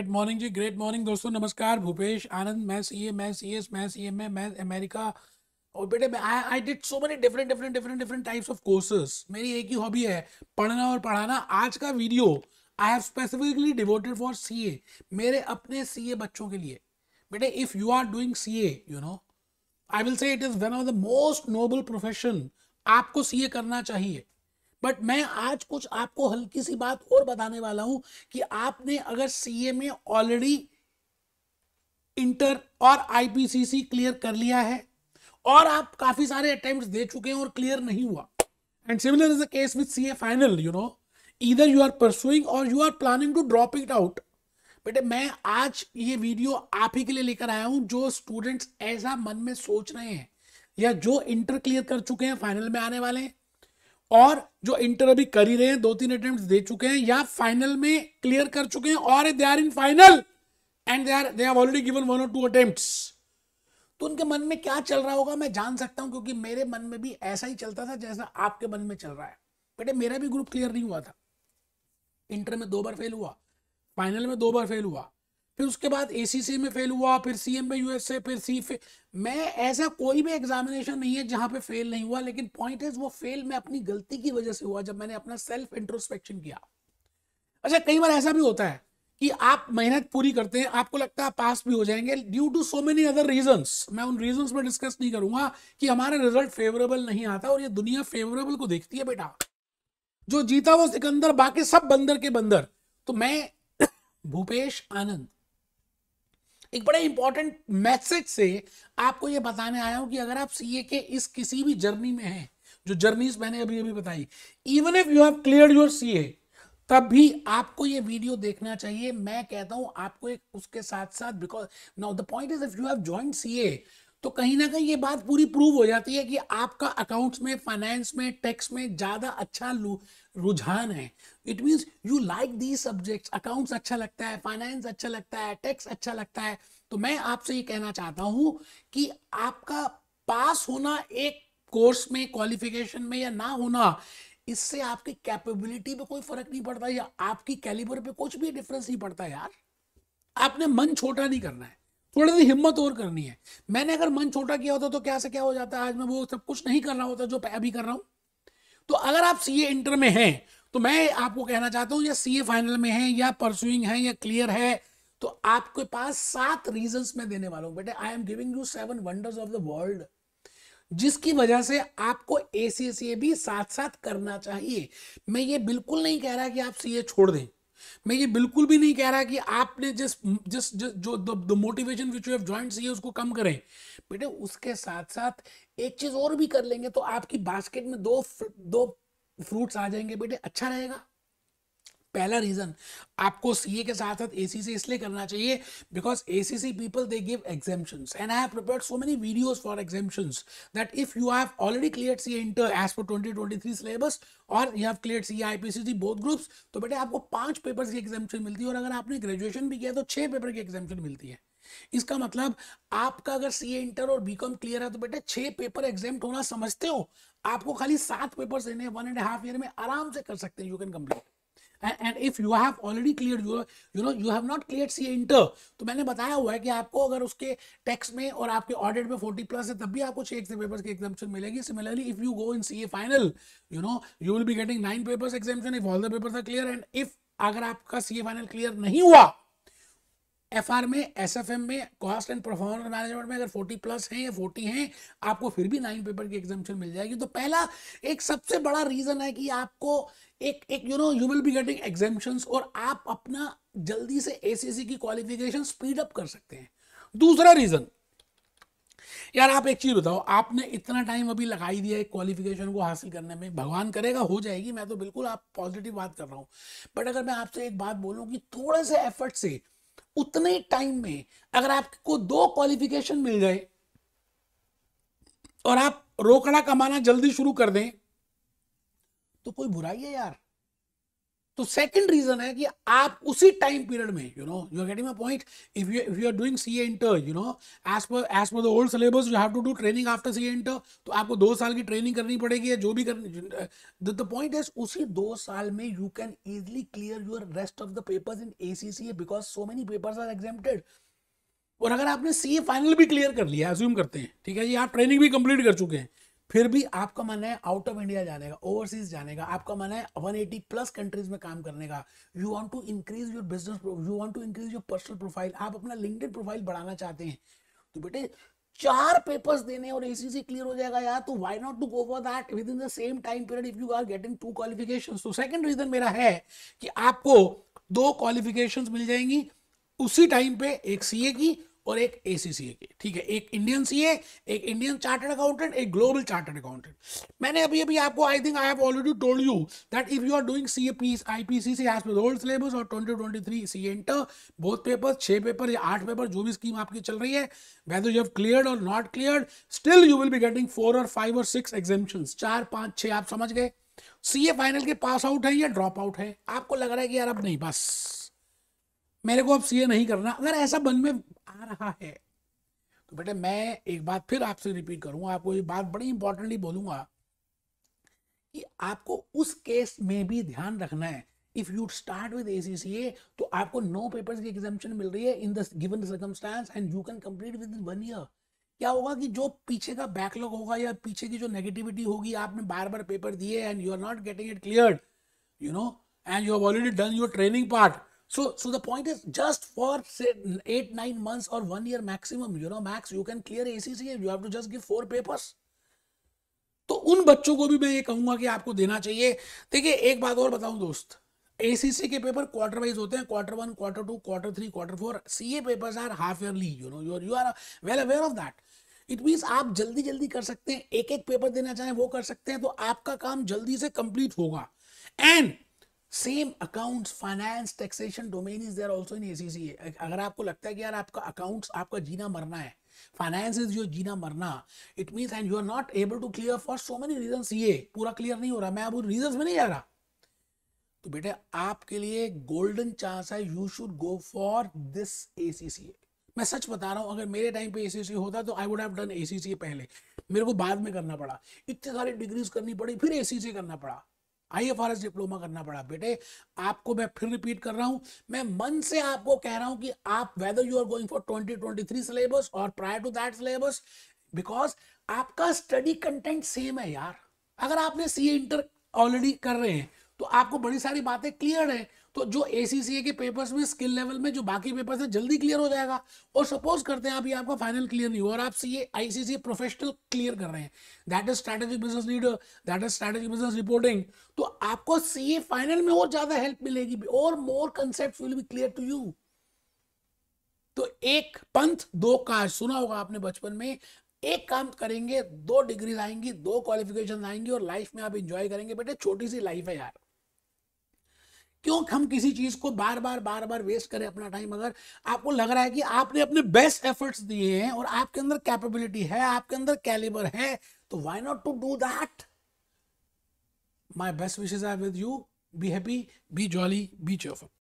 Great morning जी great morning दोस्तों नमस्कार भूपेश आनंद मैं सी ए मैं सी एस मैं सी एम ए मैं अमेरिका और बेटे मैं I I did so many different different different different types of courses मेरी एक ही हॉबी है पढ़ना और पढ़ाना आज का video I have specifically devoted for C A मेरे अपने सी ए बच्चों के लिए बेटे if you are doing C A you know I will say it is one of the most noble profession आपको सी ए करना चाहिए बट मैं आज कुछ आपको हल्की सी बात और बताने वाला हूं कि आपने अगर सीए में ऑलरेडी इंटर और आईपीसीसी क्लियर कर लिया है और आप काफी सारे अटेम्प्ट दे चुके हैं और क्लियर नहीं हुआ and similar is the case with CA final you know इधर you are pursuing or you are planning to drop it out बेटे मैं आज ये वीडियो आप ही के लिए लेकर आया हूं जो स्टूडेंट्स ऐसा मन में सोच रहे हैं या जो इंटर क्लियर कर चुके हैं फाइनल में आने वाले हैं और जो इंटर अभी कर ही रहे हैं दो तीन अटेम्प्ट दे चुके हैं या फाइनल में क्लियर कर चुके हैं और they are in final and they are they already given one or two attempts तो उनके मन में क्या चल रहा होगा मैं जान सकता हूं क्योंकि मेरे मन में भी ऐसा ही चलता था जैसा आपके मन में चल रहा है बेटे मेरा भी ग्रुप क्लियर नहीं हुआ था इंटर में दो बार फेल हुआ फाइनल में दो बार फेल हुआ फिर उसके बाद एसीसी में फेल हुआ फिर सीएम में यूएसए फिर सी फे मैं ऐसा कोई भी एग्जामिनेशन नहीं है जहां पे फेल नहीं हुआ लेकिन पॉइंट इज वो फेल मैं अपनी गलती की वजह से हुआ जब मैंने अपना सेल्फ इंट्रोस्पेक्शन किया अच्छा कई बार ऐसा भी होता है कि आप मेहनत पूरी करते हैं आपको लगता है पास भी हो जाएंगे due to so many other reason मैं उन रीजन में डिस्कस नहीं करूंगा कि हमारा रिजल्ट फेवरेबल नहीं आता और ये दुनिया फेवरेबल को देखती है बेटा जो जीता वो सिकंदर बाकी सब बंदर के बंदर तो मैं भूपेश आनंद एक बड़े इंपॉर्टेंट मैसेज से आपको ये बताने आया हूं कि अगर आप सीए के इस किसी भी जर्नी में हैं जो जर्नीज मैंने अभी अभी बताई even if you have clear your CA तब भी आपको ये वीडियो देखना चाहिए मैं कहता हूं आपको एक उसके साथ साथ because now the point is if you have join CA तो कहीं ना कहीं ये बात पूरी प्रूव हो जाती है कि आपका अकाउंट्स में फाइनेंस में टैक्स में ज़्यादा अच्छा रुझान है it means you like the subjects accounts अच्छा लगता है फाइनेंस अच्छा लगता है टैक्स अच्छा लगता है तो मैं आपसे ये कहना चाहता हूं कि आपका पास होना एक कोर्स में क्वालिफिकेशन में या ना होना इससे आपकी कैपेबिलिटी पे कोई फर्क नहीं पड़ता या आपकी कैलिबर पे कुछ भी डिफरेंस नहीं पड़ता यार आपने मन छोटा नहीं करना है थोड़ी सी हिम्मत और करनी है मैंने अगर मन छोटा किया होता तो क्या से क्या हो जाता आज मैं वो सब कुछ नहीं कर रहा होता जो अभी कर रहा हूं तो अगर आप सी इंटर में हैं तो मैं आपको कहना चाहता हूं या सी फाइनल में है या परसुइंग है या क्लियर है तो आपके पास सात रीजन मैं देने वाला हूं बेटे I am giving you seven wonders of the world जिसकी वजह से आपको ए भी साथ साथ करना चाहिए मैं ये बिल्कुल नहीं कह रहा कि आप सीए छोड़ दें मैं ये बिल्कुल भी नहीं कह रहा कि आपने जिस जिस जो the motivation which you have joined C उसको कम करें बेटे उसके साथ साथ एक चीज और भी कर लेंगे तो आपकी बास्केट में दो दो फ्रूट्स आ जाएंगे बेटे अच्छा रहेगा पहला रीज़न आपको सीए के साथ साथ एसीसी इसलिए करना चाहिए because ACC people they give exemptions and I have prepared so many videos for exemptions that if you have already clear C inter as per 2023 syllabus or you have clear C IPCC both groups तो बेटे आपको पांच papers की exemption मिलती है और अगर आपने ग्रेजुएशन भी किया तो छह पेपर की एग्जाम्शन मिलती है इसका मतलब आपका अगर सीए इंटर और बीकॉम क्लियर है तो बेटे छह पेपर एग्जाम होना समझते हो आपको खाली सात पेपर देने वन एंड हाफ ईयर में आराम से कर सकते हैं you can complete and if you have already clear cleared you know you have not clear C inter तो मैंने बताया हुआ है कि आपको अगर उसके टैक्स में और आपके ऑडिट में फोर्टी प्लस है तब भी आपको छह पेपर की एग्जामेशन मिलेगी similarly if you go in C A final you know you will be getting nine papers exemption if all the paper are clear and if अगर आपका सी ए फाइनल क्लियर नहीं हुआ F R में S F M में cost and performance management में अगर forty plus हैं या फोर्टी हैं आपको फिर भी नाइन पेपर की एग्जामेशन मिल जाएगी तो पहला एक सबसे बड़ा रीज़न है कि आपको एक एक you know you will be getting exemption और आप अपना जल्दी से ए की क्वालिफिकेशन स्पीड अप कर सकते हैं दूसरा रीज़न यार आप एक चीज़ बताओ आपने इतना टाइम अभी लगा ही दिया है क्वालिफिकेशन को हासिल करने में भगवान करेगा हो जाएगी मैं तो बिल्कुल आप पॉजिटिव बात कर रहा हूँ बट अगर मैं आपसे एक बात बोलूँ कि थोड़े से एफर्ट से उतने टाइम में अगर आपको दो क्वालिफिकेशन मिल जाए और आप रोकड़ा कमाना जल्दी शुरू कर दें तो कोई बुराई है यार तो सेकंड रीजन है कि आप उसी टाइम पीरियड में you know you are getting my point if you if you are doing CA inter you know as per as per the old syllabus you have to do training after CA inter तो आपको दो साल की training करनी पड़ेगी या जो भी करनी द पॉइंट इज उसी दो साल में you can easily clear your rest of the papers in ACCA because so many papers are exempted और अगर आपने सीए फाइनल भी क्लियर कर लिया एज्यूम करते हैं ठीक है जी आप ट्रेनिंग भी कंप्लीट कर चुके हैं फिर भी आपका मन है आउट ऑफ इंडिया जाने का ओवरसीज जाने का आपका मन है 180 प्लस कंट्रीज में काम करने का you want to increase your business you want to increase your personal profile आप अपना लिंकड प्रोफाइल बढ़ाना चाहते हैं तो बेटे चार पेपर्स देने और एसीसी से क्लियर हो जाएगा यार तो why not to go for that within the same time period if you are getting two qualification तो सेकंड रीजन मेरा है कि आपको दो क्वालिफिकेशन मिल जाएंगी उसी टाइम पे एक सीए की और एक ए के ठीक है एक इंडियन सी एक इंडियन चार्टर्ड अकाउंटेंट एक ग्लोबल चार्टर्ड अकाउंटेंट मैंने अभी अभी आपको I think I have already told you that if you are doing C A P I P C C as per old syllabus or twenty twenty three C inter both paper छः paper या आठ paper जो भी scheme आपकी चल रही है whether you have clear or not clear still you will be getting four or five or six exemption चार पाँच छः आप समझ गए सीए फाइनल के पास आउट है या ड्रॉप आउट है आपको लग रहा है कि यार अब नहीं बस मेरे को अब सीए नहीं करना अगर ऐसा मन में आ रहा है तो बेटे मैं एक बात फिर आपसे रिपीट करूंगा आपको ये बात बड़ी इंपॉर्टेंटली बोलूंगा कि आपको उस केस में भी ध्यान रखना है if you start with ACCA तो आपको नो पेपर्स की एग्जामेशन मिल रही है in the given circumstances and you can complete within one year क्या होगा कि जो पीछे का बैकलॉग होगा या पीछे की जो नेगेटिविटी होगी आपने बार बार पेपर दिए and you are not getting it clear you know and you have already done your training part So, so the point is just for say eight, nine months or one year maximum, you know, max you can clear ACCA. You have to just give four papers. तो उन बच्चों को भी मैं ये कहूंगा कि आपको देना चाहिए देखिए एक बात और बताऊं दोस्त एसीसी के पेपर क्वार्टर वाइज होते हैं quarter one quarter two quarter three quarter four C A paper are half yearly you know your you are well aware of that it means आप जल्दी जल्दी कर सकते हैं एक एक पेपर देना चाहें वो कर सकते हैं तो आपका काम जल्दी से कंप्लीट होगा and same accounts finance taxation domain is there also in ACCA अगर आपको लगता है कि यार आपका अकाउंट्स आपका जीना मरना है फाइनेंस इज योर जीना मरना it means and you are not able to clear for so many reasons ये पूरा क्लियर नहीं हो रहा मैं अब रीजंस में नहीं जा रहा तो बेटे आपके लिए गोल्डन चांस है you should go for this ACCA मैं सच बता रहा हूं अगर मेरे टाइम पे एसीसी होता तो I would have done ACC पहले मेरे को बाद में करना पड़ा इतने सारे डिग्रीज करनी पड़ी फिर एसीसी करना पड़ा I F R S diploma करना पड़ा बेटे आपको मैं फिर रिपीट कर रहा हूं मैं मन से आपको कह रहा हूं कि आप whether you are going for twenty twenty three syllabus or prior to that syllabus because आपका स्टडी कंटेंट सेम है यार अगर आपने सी इंटर ऑलरेडी कर रहे हैं तो आपको बड़ी सारी बातें क्लियर है तो जो ए के पेपर्स में स्किल लेवल में जो बाकी पेपर्स है जल्दी क्लियर हो जाएगा और सपोज करते हैं आप आपका फाइनल क्लियर नहीं हुआ और आप ये आईसीसी प्रोफेशनल क्लियर कर रहे हैं that is strategic business leader that is strategic business reporting तो आपको सीए फाइनल में और ज्यादा हेल्प मिलेगी और more concept will be clear to you तो एक पंथ दो काज सुना होगा आपने बचपन में एक काम करेंगे दो डिग्रीज आएंगी दो क्वालिफिकेशन आएंगी और लाइफ में आप इंजॉय करेंगे बेटे छोटी सी लाइफ है यार क्यों हम किसी चीज को बार बार बार बार वेस्ट करें अपना टाइम अगर आपको लग रहा है कि आपने अपने बेस्ट एफर्ट्स दिए हैं और आपके अंदर कैपेबिलिटी है आपके अंदर कैलिबर है तो why not to do that my best wishes are with you be happy be jolly be cheerful